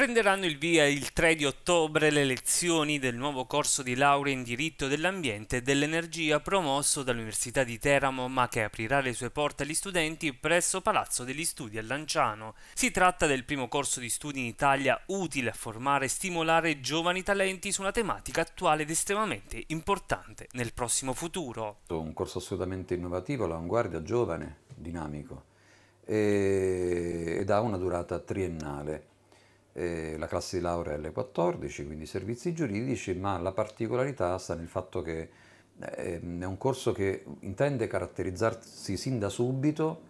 Prenderanno il via il 3 di ottobre le lezioni del nuovo corso di laurea in diritto dell'ambiente e dell'energia promosso dall'Università di Teramo ma che aprirà le sue porte agli studenti presso Palazzo degli Studi a Lanciano. Si tratta del primo corso di studi in Italia utile a formare e stimolare giovani talenti su una tematica attuale ed estremamente importante nel prossimo futuro. Un corso assolutamente innovativo, all'avanguardia, giovane, dinamico ed ha una durata triennale eh, la classe di laurea è L14, quindi servizi giuridici, ma la particolarità sta nel fatto che eh, è un corso che intende caratterizzarsi sin da subito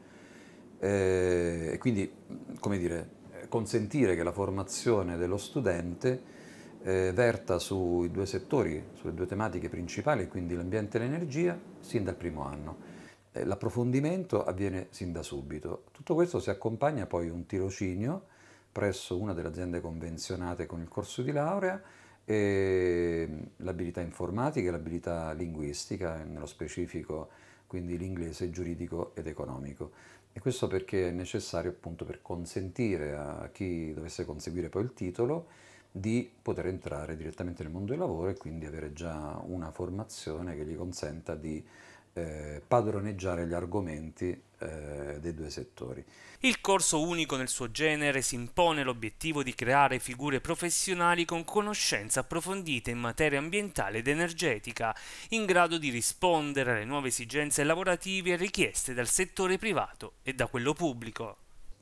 eh, e quindi, come dire, consentire che la formazione dello studente eh, verta sui due settori, sulle due tematiche principali, quindi l'ambiente e l'energia, sin dal primo anno. Eh, l'approfondimento avviene sin da subito. Tutto questo si accompagna poi a un tirocinio presso una delle aziende convenzionate con il corso di laurea l'abilità informatica e l'abilità linguistica, nello specifico quindi l'inglese giuridico ed economico. E questo perché è necessario appunto per consentire a chi dovesse conseguire poi il titolo di poter entrare direttamente nel mondo del lavoro e quindi avere già una formazione che gli consenta di eh, padroneggiare gli argomenti eh, dei due settori. Il corso unico nel suo genere si impone l'obiettivo di creare figure professionali con conoscenze approfondite in materia ambientale ed energetica, in grado di rispondere alle nuove esigenze lavorative richieste dal settore privato e da quello pubblico.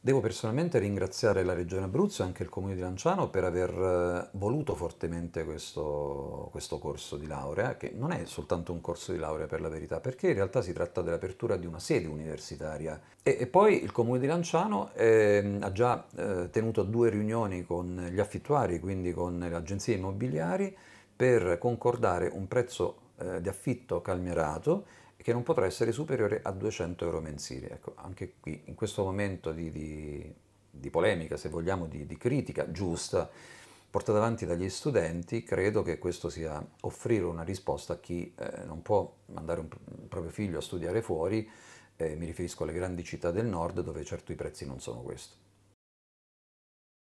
Devo personalmente ringraziare la Regione Abruzzo e anche il Comune di Lanciano per aver eh, voluto fortemente questo, questo, corso di laurea, che non è soltanto un corso di laurea per la verità, perché in realtà si tratta dell'apertura di una sede universitaria. E, e poi il Comune di Lanciano eh, ha già eh, tenuto due riunioni con gli affittuari, quindi con le agenzie immobiliari, per concordare un prezzo eh, di affitto calmierato che non potrà essere superiore a 200 euro mensili. Ecco, anche qui, in questo momento di, di, di polemica, se vogliamo, di, di critica giusta, portata avanti dagli studenti, credo che questo sia offrire una risposta a chi eh, non può mandare un, un proprio figlio a studiare fuori, eh, mi riferisco alle grandi città del nord dove certo i prezzi non sono questo.